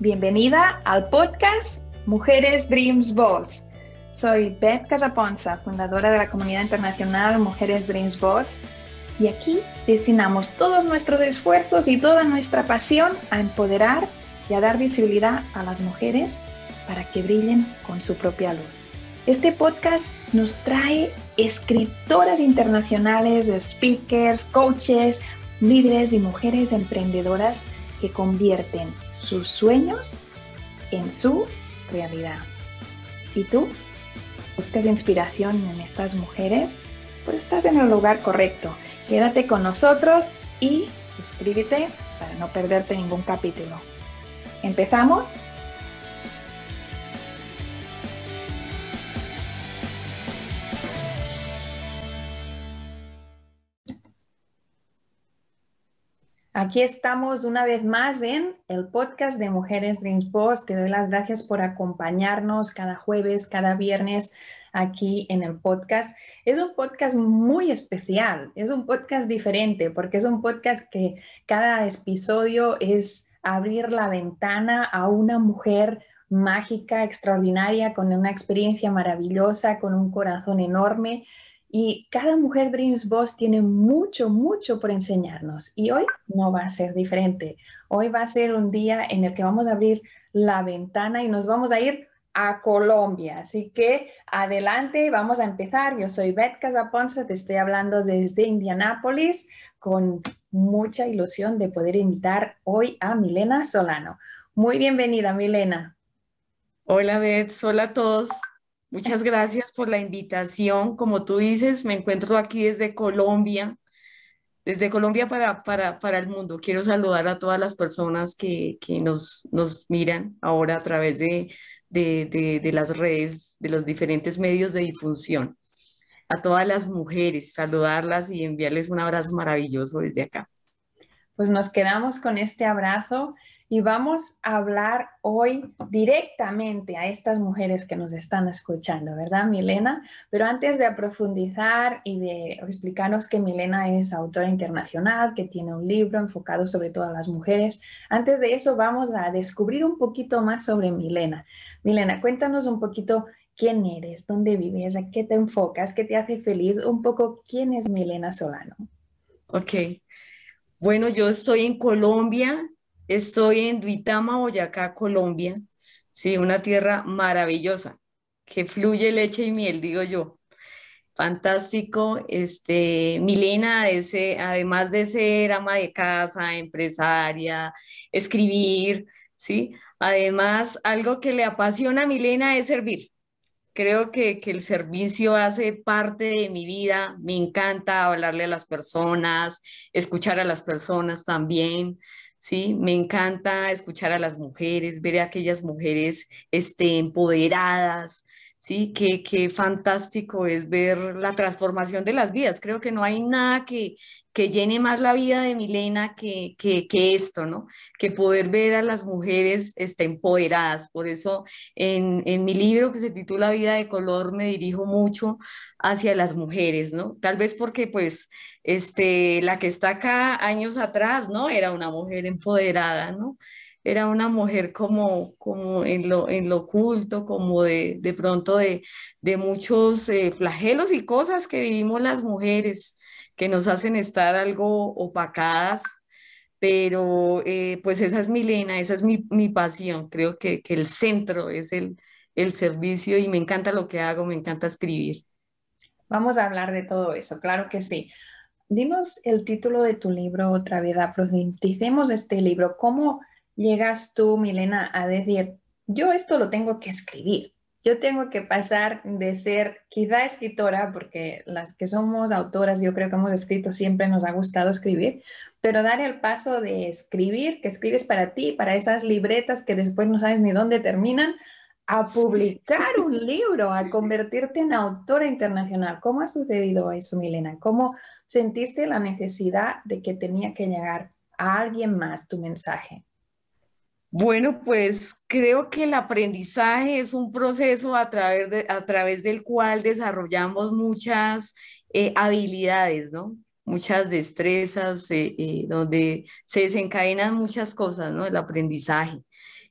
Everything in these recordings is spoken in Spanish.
Bienvenida al podcast Mujeres Dreams Boss. Soy Beth Casaponza, fundadora de la comunidad internacional Mujeres Dreams Boss, y aquí destinamos todos nuestros esfuerzos y toda nuestra pasión a empoderar y a dar visibilidad a las mujeres para que brillen con su propia luz. Este podcast nos trae escritoras internacionales, speakers, coaches, líderes y mujeres emprendedoras que convierten sus sueños en su realidad. ¿Y tú? ¿Buscas inspiración en estas mujeres? Pues estás en el lugar correcto. Quédate con nosotros y suscríbete para no perderte ningún capítulo. ¿Empezamos? Aquí estamos una vez más en el podcast de Mujeres Dreams Post. Te doy las gracias por acompañarnos cada jueves, cada viernes aquí en el podcast. Es un podcast muy especial, es un podcast diferente porque es un podcast que cada episodio es abrir la ventana a una mujer mágica, extraordinaria, con una experiencia maravillosa, con un corazón enorme y cada mujer Dreams Boss tiene mucho, mucho por enseñarnos. Y hoy no va a ser diferente. Hoy va a ser un día en el que vamos a abrir la ventana y nos vamos a ir a Colombia. Así que adelante, vamos a empezar. Yo soy Beth Casaponza, te estoy hablando desde Indianápolis con mucha ilusión de poder invitar hoy a Milena Solano. Muy bienvenida, Milena. Hola, Beth. Hola a todos. Muchas gracias por la invitación. Como tú dices, me encuentro aquí desde Colombia, desde Colombia para, para, el mundo. Quiero saludar a todas las personas que, nos, miran ahora a través de, de, las redes, de los diferentes medios de difusión. A todas las mujeres, saludarlas y enviarles un abrazo maravilloso desde acá. Pues nos quedamos con este abrazo y vamos a hablar hoy directamente a estas mujeres que nos están escuchando, ¿verdad, Milena? Pero antes de profundizar y de explicarnos que Milena es autora internacional, que tiene un libro enfocado sobre todas las mujeres, antes de eso vamos a descubrir un poquito más sobre Milena. Milena, cuéntanos un poquito quién eres, dónde vives, a qué te enfocas, qué te hace feliz, un poco quién es Milena Solano. Ok. Bueno, yo estoy en Colombia, Estoy en Duitama, Boyacá, Colombia, sí, una tierra maravillosa, que fluye leche y miel, digo yo. Fantástico, este, Milena, además de ser ama de casa, empresaria, escribir, ¿sí? Además, algo que le apasiona a Milena es servir. Creo que, que, el servicio hace parte de mi vida. Me encanta hablarle a las personas, escuchar a las personas también, ¿sí? Me encanta escuchar a las mujeres, ver a aquellas mujeres este, empoderadas, ¿sí? Qué, fantástico es ver la transformación de las vidas. Creo que no hay nada que, que llene más la vida de Milena que, que, que, esto, ¿no? Que poder ver a las mujeres este, empoderadas. Por eso en, en, mi libro que se titula Vida de Color me dirijo mucho hacia las mujeres, ¿no? Tal vez porque pues este, la que está acá años atrás, ¿no? Era una mujer empoderada, ¿no? era una mujer como, como en, lo, en lo oculto, como de, de pronto de, de muchos eh, flagelos y cosas que vivimos las mujeres, que nos hacen estar algo opacadas, pero eh, pues esa es mi esa es mi, mi pasión, creo que, que, el centro es el, el servicio y me encanta lo que hago, me encanta escribir. Vamos a hablar de todo eso, claro que sí. Dinos el título de tu libro, Otra Vida, profundicemos este libro, ¿cómo llegas tú, Milena, a decir, yo esto lo tengo que escribir, yo tengo que pasar de ser quizá escritora, porque las que somos autoras, yo creo que hemos escrito siempre, nos ha gustado escribir, pero dar el paso de escribir, que escribes para ti, para esas libretas que después no sabes ni dónde terminan, a publicar un libro, a convertirte en autora internacional. ¿Cómo ha sucedido eso, Milena? ¿Cómo sentiste la necesidad de que tenía que llegar a alguien más tu mensaje? Bueno, pues creo que el aprendizaje es un proceso a través, del cual desarrollamos muchas eh, habilidades, ¿no? Muchas destrezas, eh, eh, donde se desencadenan muchas cosas, ¿no? El aprendizaje.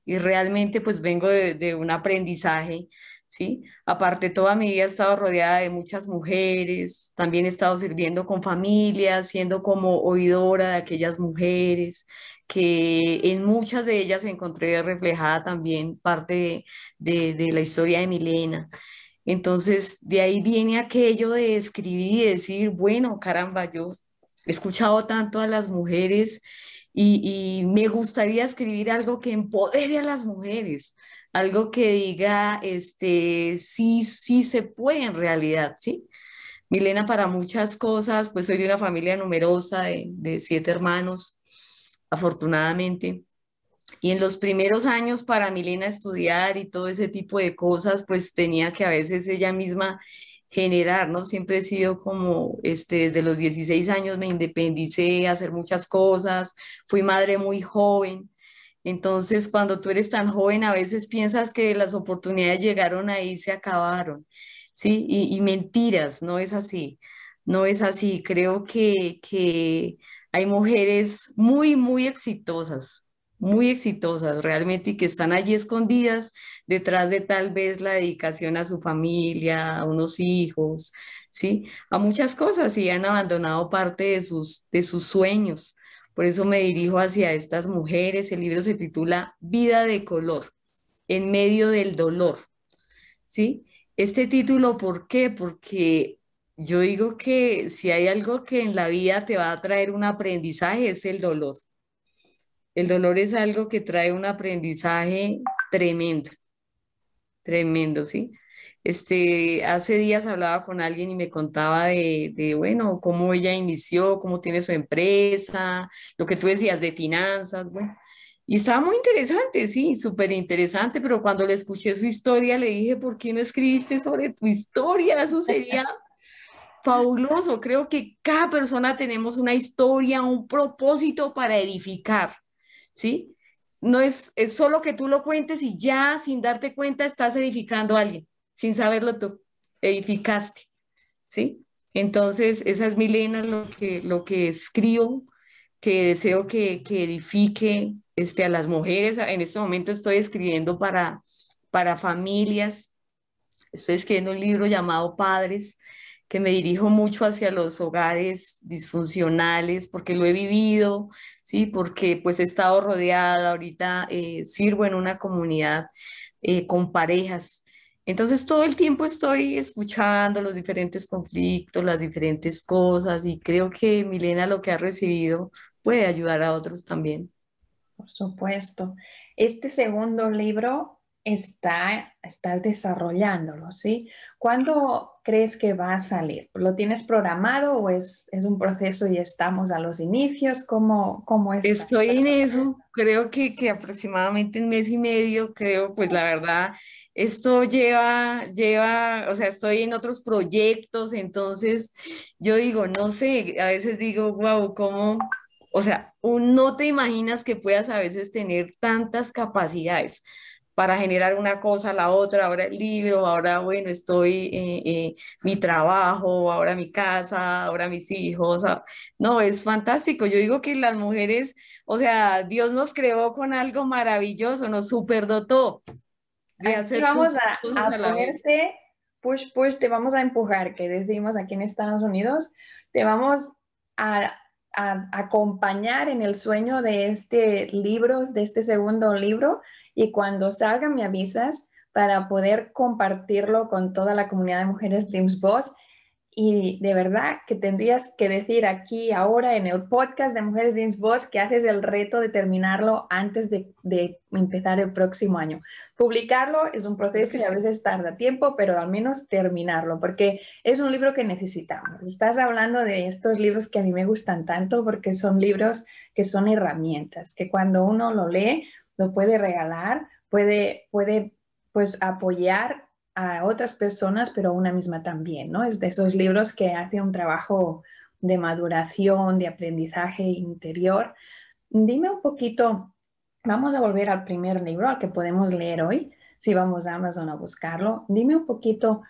Y realmente pues vengo de un aprendizaje ¿sí? Aparte, toda mi vida he estado rodeada de muchas mujeres, también he estado sirviendo con familias, siendo como oidora de aquellas mujeres, que en muchas de ellas encontré reflejada también parte de, la historia de Milena. Entonces, de ahí viene aquello de escribir y decir, bueno, caramba, yo he escuchado tanto a las mujeres y, y, me gustaría escribir algo que empodere a las mujeres, algo que diga, este, sí, sí se puede en realidad, ¿sí? Milena para muchas cosas, pues soy de una familia numerosa, de, siete hermanos, afortunadamente. Y en los primeros años para Milena estudiar y todo ese tipo de cosas, pues tenía que a veces ella misma generar, ¿no? Siempre he sido como, este, desde los 16 años me independicé, hacer muchas cosas, fui madre muy joven, entonces, cuando tú eres tan joven, a veces piensas que las oportunidades llegaron ahí y se acabaron, ¿sí? Y, mentiras, no es así, no es así. Creo que, hay mujeres muy, muy exitosas, muy exitosas realmente y que están allí escondidas detrás de tal vez la dedicación a su familia, a unos hijos, ¿sí? A muchas cosas y han abandonado parte de sus, de sus sueños, por eso me dirijo hacia estas mujeres. El libro se titula Vida de color, en medio del dolor. ¿Sí? Este título, ¿por qué? Porque yo digo que si hay algo que en la vida te va a traer un aprendizaje es el dolor. El dolor es algo que trae un aprendizaje tremendo, tremendo, ¿sí? Este, hace días hablaba con alguien y me contaba de, bueno, cómo ella inició, cómo tiene su empresa, lo que tú decías de finanzas, bueno. Y estaba muy interesante, sí, súper interesante, pero cuando le escuché su historia le dije, ¿por qué no escribiste sobre tu historia? Eso sería fabuloso. Creo que cada persona tenemos una historia, un propósito para edificar, ¿sí? No es, es solo que tú lo cuentes y ya sin darte cuenta estás edificando a alguien sin saberlo tú, edificaste, ¿sí? Entonces, esa es Milena lo que, lo que escribo, que deseo que, que edifique este, a las mujeres. En este momento estoy escribiendo para, para familias, estoy escribiendo un libro llamado Padres, que me dirijo mucho hacia los hogares disfuncionales, porque lo he vivido, ¿sí? porque pues he estado rodeada, ahorita eh, sirvo en una comunidad eh, con parejas entonces todo el tiempo estoy escuchando los diferentes conflictos, las diferentes cosas y creo que Milena lo que ha recibido puede ayudar a otros también. Por supuesto. Este segundo libro está, estás desarrollándolo, ¿sí? ¿Cuándo crees que va a salir? ¿Lo tienes programado o es, es un proceso y estamos a los inicios? ¿Cómo, cómo es? Estoy en eso, creo que, que aproximadamente un mes y medio, creo, pues la verdad, esto lleva, lleva, o sea, estoy en otros proyectos, entonces yo digo, no sé, a veces digo, wow, ¿cómo? O sea, no te imaginas que puedas a veces tener tantas capacidades para generar una cosa, la otra, ahora el libro, ahora, bueno, estoy, en eh, eh, mi trabajo, ahora mi casa, ahora mis hijos. Ah, no, es fantástico. Yo digo que las mujeres, o sea, Dios nos creó con algo maravilloso, nos superdotó vamos a, ponerte push, push, te vamos a empujar, que decimos aquí en Estados Unidos, te vamos a, a acompañar en el sueño de este libro, de este segundo libro, y cuando salga me avisas para poder compartirlo con toda la comunidad de Mujeres Dreams Boss y de verdad que tendrías que decir aquí ahora en el podcast de Mujeres de Voz que haces el reto de terminarlo antes de, empezar el próximo año. Publicarlo es un proceso y a veces tarda tiempo, pero al menos terminarlo, porque es un libro que necesitamos. Estás hablando de estos libros que a mí me gustan tanto porque son libros que son herramientas, que cuando uno lo lee, lo puede regalar, puede, puede pues apoyar a otras personas, pero a una misma también, ¿no? Es de esos libros que hace un trabajo de maduración, de aprendizaje interior. Dime un poquito, vamos a volver al primer libro, al que podemos leer hoy, si vamos a Amazon a buscarlo. Dime un poquito,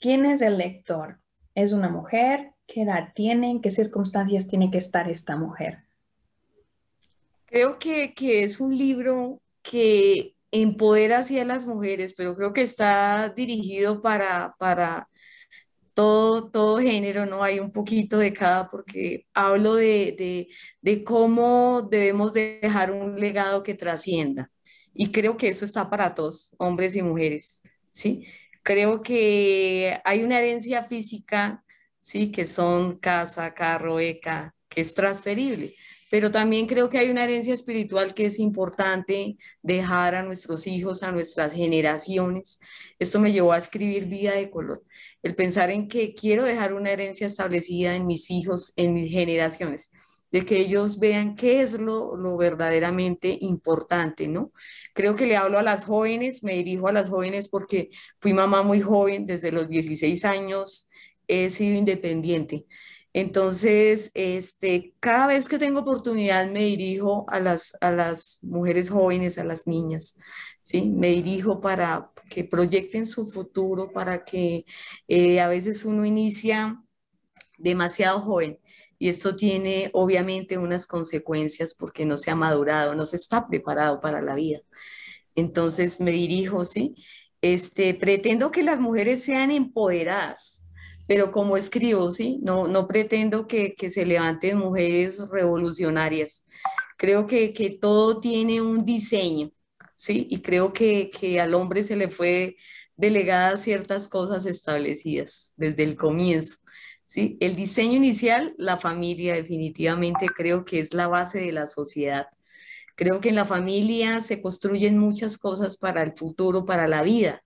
¿quién es el lector? ¿Es una mujer? ¿Qué edad tiene? ¿En qué circunstancias tiene que estar esta mujer? Creo que, que es un libro que empodera así a las mujeres, pero creo que está dirigido para, todo, todo género, ¿no? Hay un poquito de cada, porque hablo de, de cómo debemos dejar un legado que trascienda. Y creo que eso está para todos, hombres y mujeres, ¿sí? Creo que hay una herencia física, ¿sí? Que son casa, carro, beca, que es transferible, pero también creo que hay una herencia espiritual que es importante dejar a nuestros hijos, a nuestras generaciones. Esto me llevó a escribir Vida de Color, el pensar en que quiero dejar una herencia establecida en mis hijos, en mis generaciones de que ellos vean qué es lo, lo, verdaderamente importante, ¿no? Creo que le hablo a las jóvenes, me dirijo a las jóvenes porque fui mamá muy joven, desde los 16 años he sido independiente entonces, este, cada vez que tengo oportunidad me dirijo a las, a las mujeres jóvenes, a las niñas, ¿sí? Me dirijo para que proyecten su futuro, para que eh, a veces uno inicia demasiado joven y esto tiene obviamente unas consecuencias porque no se ha madurado, no se está preparado para la vida. Entonces me dirijo, ¿sí? Este, pretendo que las mujeres sean empoderadas, pero como escribo, ¿sí? No, no pretendo que, que se levanten mujeres revolucionarias. Creo que, que, todo tiene un diseño, ¿sí? Y creo que, que al hombre se le fue delegada ciertas cosas establecidas desde el comienzo. ¿sí? El diseño inicial, la familia definitivamente creo que es la base de la sociedad. Creo que en la familia se construyen muchas cosas para el futuro, para la vida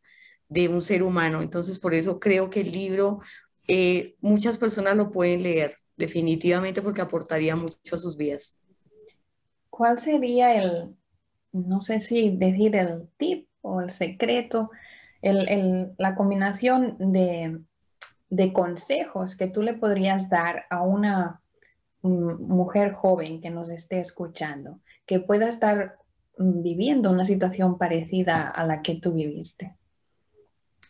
de un ser humano. Entonces, por eso creo que el libro eh, muchas personas lo pueden leer definitivamente porque aportaría mucho a sus vidas. ¿Cuál sería el, no sé si decir el tip o el secreto, el, la combinación de, de, consejos que tú le podrías dar a una mujer joven que nos esté escuchando, que pueda estar viviendo una situación parecida a la que tú viviste?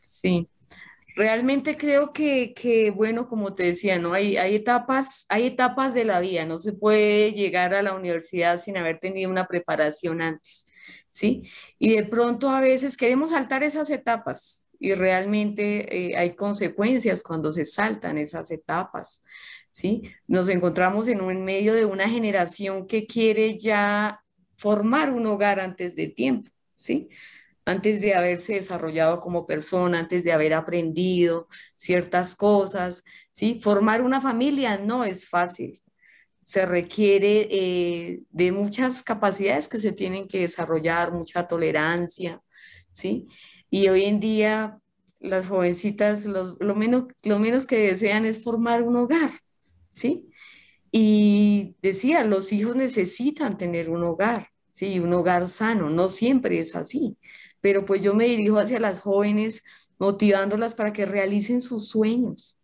Sí, Realmente creo que, bueno, como te decía, ¿no? Hay, etapas, hay etapas de la vida, no se puede llegar a la universidad sin haber tenido una preparación antes, ¿sí? Y de pronto a veces queremos saltar esas etapas y realmente eh, hay consecuencias cuando se saltan esas etapas, ¿sí? Nos encontramos en un medio de una generación que quiere ya formar un hogar antes de tiempo, ¿sí? antes de haberse desarrollado como persona, antes de haber aprendido ciertas cosas, ¿sí? Formar una familia no es fácil, se requiere eh, de muchas capacidades que se tienen que desarrollar, mucha tolerancia, ¿sí? Y hoy en día las jovencitas lo, menos, lo menos que desean es formar un hogar, ¿sí? Y decía, los hijos necesitan tener un hogar, ¿sí? Un hogar sano, no siempre es así pero pues yo me dirijo hacia las jóvenes motivándolas para que realicen sus sueños,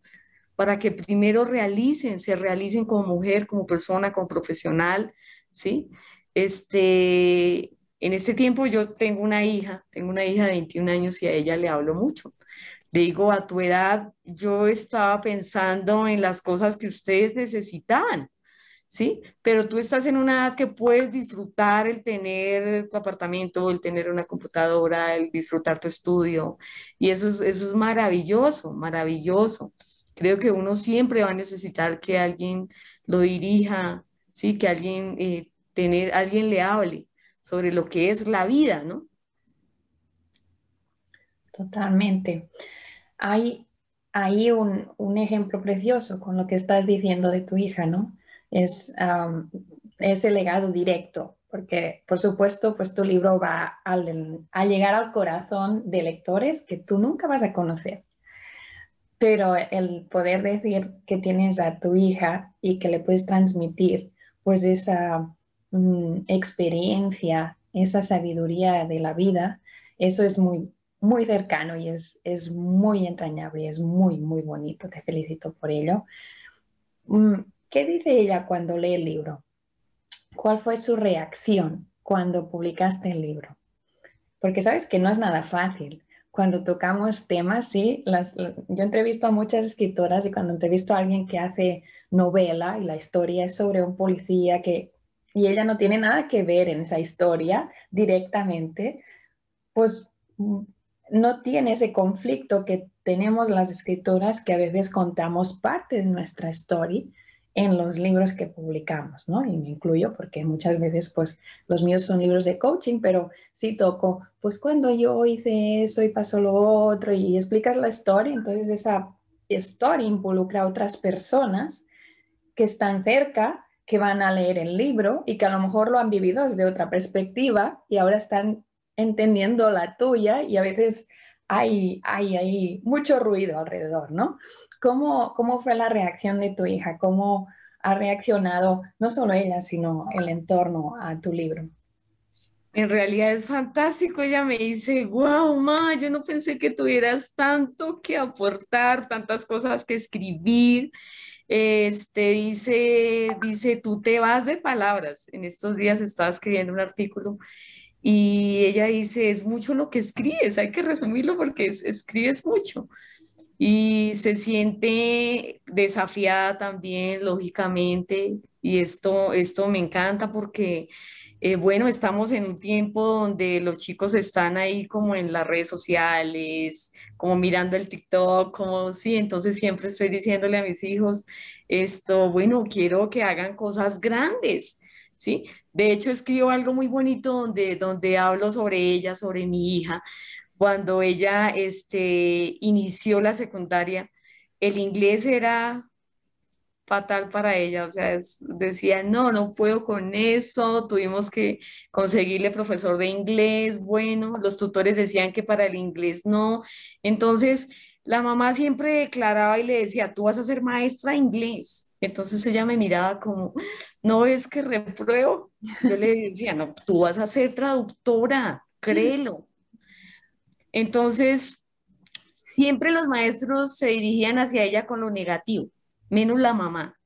para que primero realicen, se realicen como mujer, como persona, como profesional, ¿sí? Este, en este tiempo yo tengo una hija, tengo una hija de 21 años y a ella le hablo mucho. Le digo, a tu edad yo estaba pensando en las cosas que ustedes necesitaban ¿sí? Pero tú estás en una edad que puedes disfrutar el tener tu apartamento, el tener una computadora, el disfrutar tu estudio. Y eso es, eso es maravilloso, maravilloso. Creo que uno siempre va a necesitar que alguien lo dirija, ¿sí? Que alguien, eh, tener, alguien le hable sobre lo que es la vida, ¿no? Totalmente. Hay, hay un ejemplo precioso con lo que estás diciendo de tu hija, ¿no? es, ese el legado directo, porque por supuesto, pues tu libro va a, llegar al corazón de lectores que tú nunca vas a conocer. Pero el poder decir que tienes a tu hija y que le puedes transmitir pues esa mm, experiencia, esa sabiduría de la vida, eso es muy, muy cercano y es, es muy entrañable y es muy, muy bonito. Te felicito por ello. Mm, ¿Qué dice ella cuando lee el libro? ¿Cuál fue su reacción cuando publicaste el libro? Porque sabes que no es nada fácil. Cuando tocamos temas, sí, yo entrevisto a muchas escritoras y cuando entrevisto a alguien que hace novela y la historia es sobre un policía que, y ella no tiene nada que ver en esa historia directamente, pues mm, no tiene ese conflicto que tenemos las escritoras que a veces contamos parte de nuestra historia en los libros que publicamos, ¿no? Y me incluyo porque muchas veces, pues, los míos son libros de coaching, pero sí toco, pues, cuando yo hice eso y pasó lo otro y explicas la historia, entonces esa historia involucra a otras personas que están cerca, que van a leer el libro y que a lo mejor lo han vivido desde otra perspectiva y ahora están entendiendo la tuya y a veces hay, hay, hay mucho ruido alrededor, ¿no? ¿Cómo, ¿Cómo fue la reacción de tu hija? ¿Cómo ha reaccionado no solo ella, sino el entorno a tu libro? En realidad es fantástico, ella me dice, wow, ma, yo no pensé que tuvieras tanto que aportar, tantas cosas que escribir. Este, dice, dice, tú te vas de palabras. En estos días estaba escribiendo un artículo y ella dice, es mucho lo que escribes, hay que resumirlo porque escribes mucho y se siente desafiada también, lógicamente, y esto, esto me encanta porque, eh, bueno, estamos en un tiempo donde los chicos están ahí como en las redes sociales, como mirando el TikTok, como sí, entonces siempre estoy diciéndole a mis hijos esto, bueno, quiero que hagan cosas grandes, ¿sí? De hecho, escribo algo muy bonito donde, donde hablo sobre ella, sobre mi hija, cuando ella este, inició la secundaria, el inglés era fatal para ella, o sea, decía, no, no puedo con eso, tuvimos que conseguirle profesor de inglés, bueno, los tutores decían que para el inglés no, entonces la mamá siempre declaraba y le decía, tú vas a ser maestra de inglés, entonces ella me miraba como, no es que repruebo, yo le decía, no, tú vas a ser traductora, créelo, entonces, siempre los maestros se dirigían hacia ella con lo negativo, menos la mamá,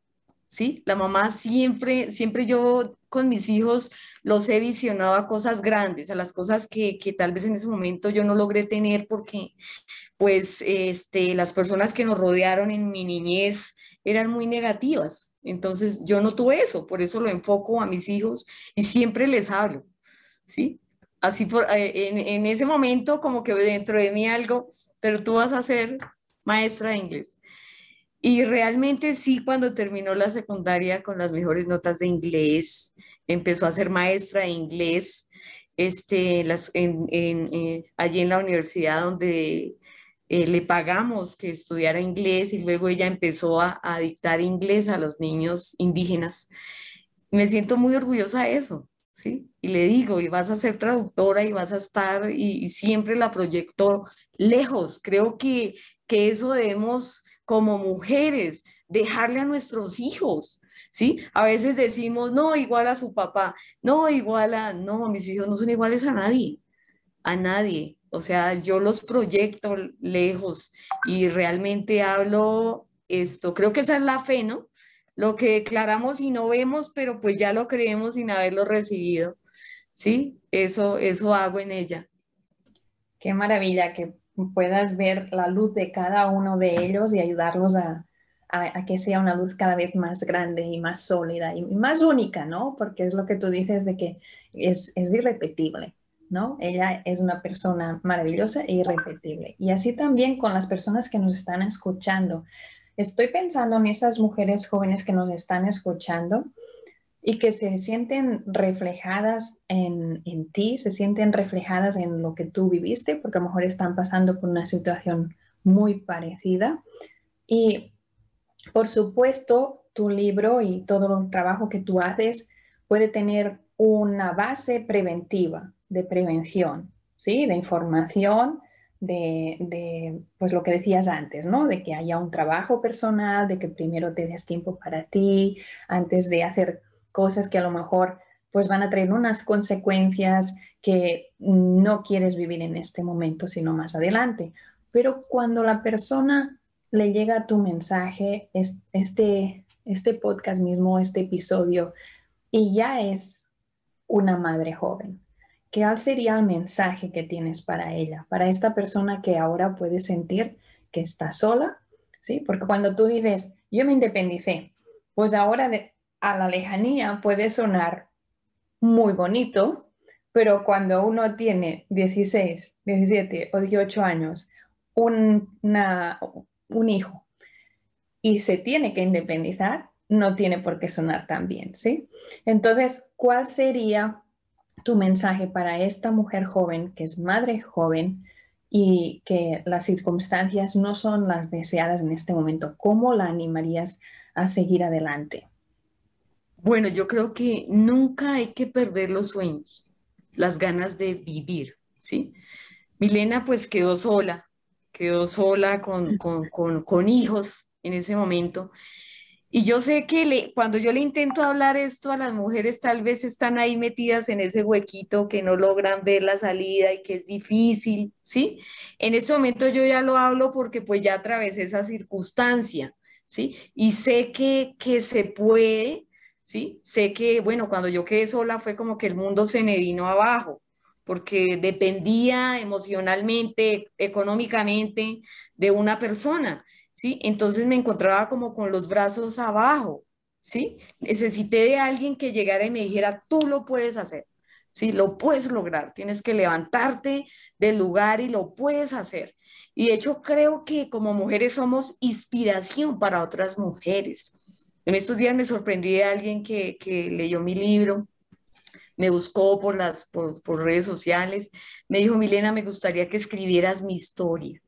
¿sí? La mamá siempre, siempre yo con mis hijos los he visionado a cosas grandes, a las cosas que, tal vez en ese momento yo no logré tener porque, pues, este, las personas que nos rodearon en mi niñez eran muy negativas. Entonces, yo no tuve eso, por eso lo enfoco a mis hijos y siempre les hablo, ¿sí? así por, eh, en, ese momento como que dentro de mí algo, pero tú vas a ser maestra de inglés. Y realmente sí, cuando terminó la secundaria con las mejores notas de inglés, empezó a ser maestra de inglés este, eh, allí en la universidad donde eh, le pagamos que estudiara inglés y luego ella empezó a, a dictar inglés a los niños indígenas. Me siento muy orgullosa de eso, ¿sí? Y le digo, y vas a ser traductora y vas a estar, y, siempre la proyecto lejos. Creo que, que eso debemos como mujeres dejarle a nuestros hijos, ¿sí? A veces decimos, no, igual a su papá, no, igual a, no, mis hijos no son iguales a nadie, a nadie. O sea, yo los proyecto lejos y realmente hablo esto, creo que esa es la fe, ¿no? lo que declaramos y no vemos, pero pues ya lo creemos sin haberlo recibido. ¿Sí? Eso, eso hago en ella. Qué maravilla que puedas ver la luz de cada uno de ellos y ayudarlos a, a, que sea una luz cada vez más grande y más sólida y, más única, ¿no? Porque es lo que tú dices de que es, es irrepetible, ¿no? Ella es una persona maravillosa e irrepetible. Y así también con las personas que nos están escuchando. Estoy pensando en esas mujeres jóvenes que nos están escuchando y que se sienten reflejadas en, ti, se sienten reflejadas en lo que tú viviste, porque a lo mejor están pasando por una situación muy parecida. Y por supuesto, tu libro y todo el trabajo que tú haces puede tener una base preventiva, de prevención, ¿sí? de información de, pues lo que decías antes, ¿no? De que haya un trabajo personal, de que primero te des tiempo para ti, antes de hacer cosas que a lo mejor pues van a traer unas consecuencias que no quieres vivir en este momento, sino más adelante. Pero cuando la persona le llega tu mensaje, este, este podcast mismo, este episodio, y ya es una madre joven, ¿Cuál sería el mensaje que tienes para ella, para esta persona que ahora puede sentir que está sola? ¿sí? Porque cuando tú dices, yo me independicé, pues ahora a la lejanía puede sonar muy bonito, pero cuando uno tiene 16, 17 o 18 años, un, una, un hijo y se tiene que independizar, no tiene por qué sonar tan bien, ¿sí? Entonces, ¿cuál sería tu mensaje para esta mujer joven que es madre joven y que las circunstancias no son las deseadas en este momento? ¿Cómo la animarías a seguir adelante? Bueno, yo creo que nunca hay que perder los sueños, las ganas de vivir, ¿sí? Milena pues quedó sola, quedó sola con, con, con hijos en ese momento y yo sé que cuando yo le intento hablar esto a las mujeres, tal vez están ahí metidas en ese huequito que no logran ver la salida y que es difícil, ¿sí? En ese momento yo ya lo hablo porque pues ya atravesé esa circunstancia, ¿sí? Y sé que, que se puede, ¿sí? Sé que, bueno, cuando yo quedé sola fue como que el mundo se me vino abajo, porque dependía emocionalmente, económicamente de una persona. Entonces me encontraba como con los brazos abajo, ¿sí? Necesité de alguien que llegara y me dijera, tú lo puedes hacer, ¿sí? Lo puedes lograr, tienes que levantarte del lugar y lo puedes hacer. Y de hecho creo que como mujeres somos inspiración para otras mujeres. En estos días me sorprendí de alguien que, leyó mi libro, me buscó por, las, por redes sociales, me dijo, Milena, me gustaría que escribieras mi historia.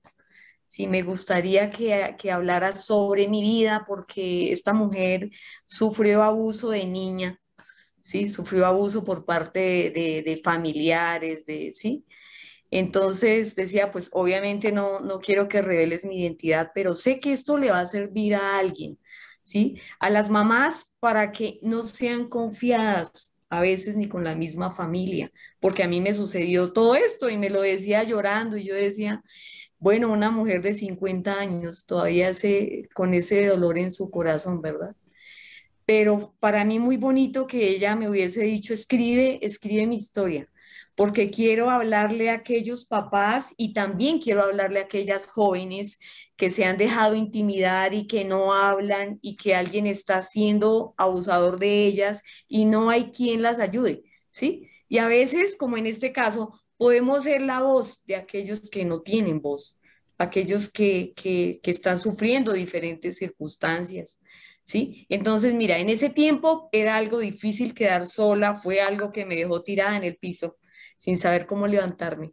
Sí, me gustaría que, hablara sobre mi vida porque esta mujer sufrió abuso de niña, ¿sí? Sufrió abuso por parte de, familiares, de, ¿sí? Entonces decía, pues obviamente no, no quiero que reveles mi identidad, pero sé que esto le va a servir a alguien, ¿sí? A las mamás para que no sean confiadas a veces ni con la misma familia, porque a mí me sucedió todo esto y me lo decía llorando y yo decía, bueno, una mujer de 50 años todavía se, con ese dolor en su corazón, ¿verdad? Pero para mí muy bonito que ella me hubiese dicho, escribe, escribe mi historia, porque quiero hablarle a aquellos papás y también quiero hablarle a aquellas jóvenes que se han dejado intimidar y que no hablan y que alguien está siendo abusador de ellas y no hay quien las ayude, ¿sí? Y a veces, como en este caso, podemos ser la voz de aquellos que no tienen voz, aquellos que, que, están sufriendo diferentes circunstancias. ¿Sí? Entonces, mira, en ese tiempo era algo difícil quedar sola, fue algo que me dejó tirada en el piso, sin saber cómo levantarme.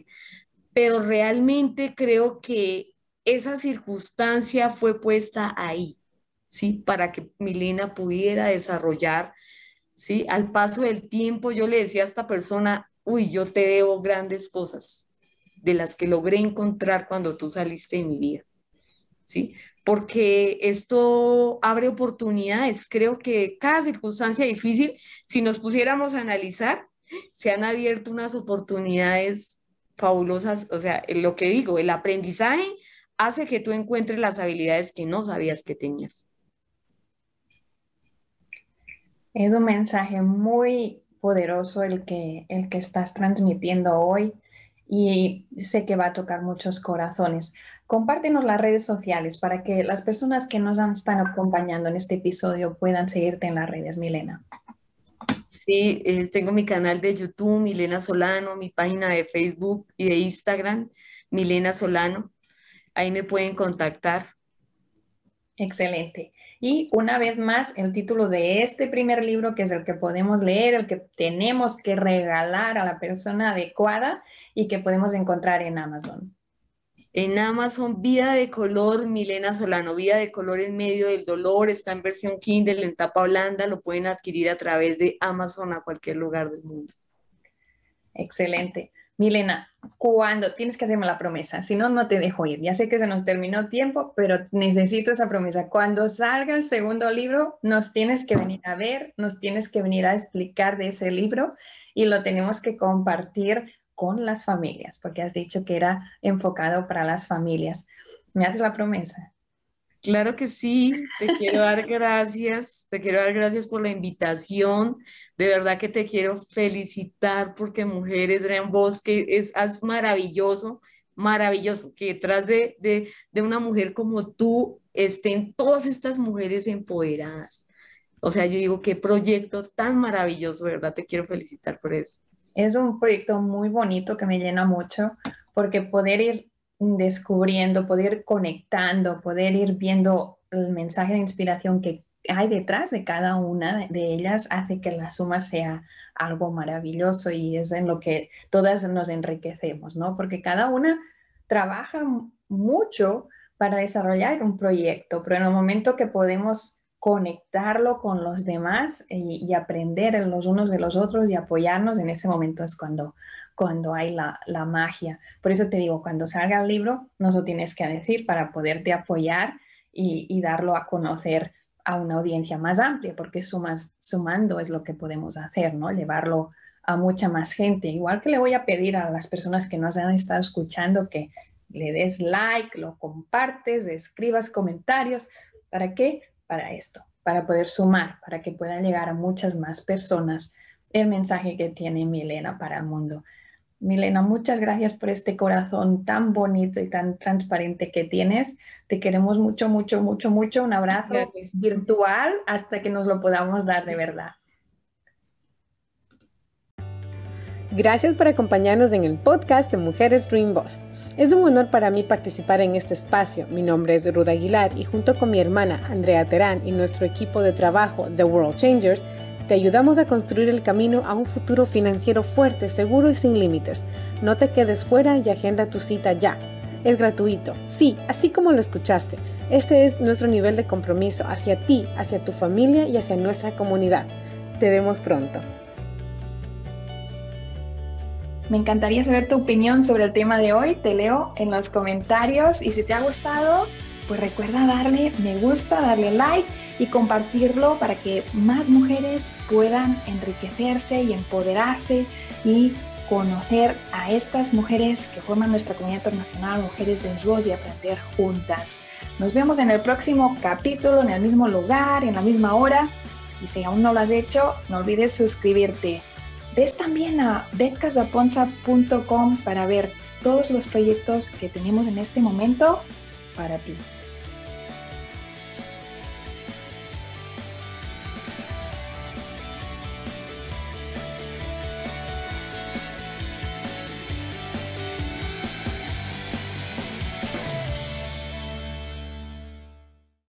Pero realmente creo que esa circunstancia fue puesta ahí, ¿sí? Para que Milena pudiera desarrollar, ¿sí? Al paso del tiempo, yo le decía a esta persona, uy, yo te debo grandes cosas de las que logré encontrar cuando tú saliste de mi vida. ¿Sí? Porque esto abre oportunidades. Creo que cada circunstancia difícil, si nos pusiéramos a analizar, se han abierto unas oportunidades fabulosas. O sea, lo que digo, el aprendizaje hace que tú encuentres las habilidades que no sabías que tenías. Es un mensaje muy poderoso el que, el que estás transmitiendo hoy y sé que va a tocar muchos corazones. Compártenos las redes sociales para que las personas que nos están acompañando en este episodio puedan seguirte en las redes, Milena. Sí, eh, tengo mi canal de YouTube, Milena Solano, mi página de Facebook y de Instagram, Milena Solano. Ahí me pueden contactar. Excelente. Y una vez más, el título de este primer libro, que es el que podemos leer, el que tenemos que regalar a la persona adecuada y que podemos encontrar en Amazon. En Amazon, Vida de Color, Milena Solano, Vida de Color en medio del dolor, está en versión Kindle, en tapa blanda, lo pueden adquirir a través de Amazon a cualquier lugar del mundo. Excelente. Milena, cuando tienes que hacerme la promesa, si no, no te dejo ir. Ya sé que se nos terminó tiempo, pero necesito esa promesa. Cuando salga el segundo libro, nos tienes que venir a ver, nos tienes que venir a explicar de ese libro y lo tenemos que compartir con las familias, porque has dicho que era enfocado para las familias. ¿Me haces la promesa? Claro que sí, te quiero dar gracias, te quiero dar gracias por la invitación, de verdad que te quiero felicitar porque Mujeres Dream Bosque es, es maravilloso, maravilloso, que detrás de, de, una mujer como tú estén todas estas mujeres empoderadas. O sea, yo digo, qué proyecto tan maravilloso, verdad te quiero felicitar por eso. Es un proyecto muy bonito que me llena mucho porque poder ir descubriendo, poder conectando, poder ir viendo el mensaje de inspiración que hay detrás de cada una de ellas hace que la suma sea algo maravilloso y es en lo que todas nos enriquecemos, ¿no? Porque cada una trabaja mucho para desarrollar un proyecto, pero en el momento que podemos conectarlo con los demás y, eh, y aprender en los unos de los otros y apoyarnos, en ese momento es cuando cuando hay la, la, magia. Por eso te digo, cuando salga el libro, nos lo tienes que decir para poderte apoyar y, y darlo a conocer a una audiencia más amplia, porque sumas, sumando es lo que podemos hacer, ¿no? Llevarlo a mucha más gente. Igual que le voy a pedir a las personas que nos han estado escuchando que le des like, lo compartes, escribas comentarios. ¿Para qué? Para esto, para poder sumar, para que pueda llegar a muchas más personas el mensaje que tiene Milena para el mundo. Milena, muchas gracias por este corazón tan bonito y tan transparente que tienes. Te queremos mucho, mucho, mucho, mucho. Un abrazo virtual hasta que nos lo podamos dar de verdad. Gracias por acompañarnos en el podcast de Mujeres Dream Es un honor para mí participar en este espacio. Mi nombre es Ruda Aguilar y junto con mi hermana Andrea Terán y nuestro equipo de trabajo The World Changers, te ayudamos a construir el camino a un futuro financiero fuerte, seguro y sin límites. No te quedes fuera y agenda tu cita ya. Es gratuito. Sí, así como lo escuchaste. Este es nuestro nivel de compromiso hacia ti, hacia tu familia y hacia nuestra comunidad. Te vemos pronto. Me encantaría saber tu opinión sobre el tema de hoy. Te leo en los comentarios y si te ha gustado, pues recuerda darle me gusta, darle like y compartirlo para que más mujeres puedan enriquecerse y empoderarse y conocer a estas mujeres que forman nuestra comunidad internacional, mujeres de Luz y aprender juntas. Nos vemos en el próximo capítulo, en el mismo lugar, en la misma hora. Y si aún no lo has hecho, no olvides suscribirte. Ves también a betcasaponza.com para ver todos los proyectos que tenemos en este momento para ti.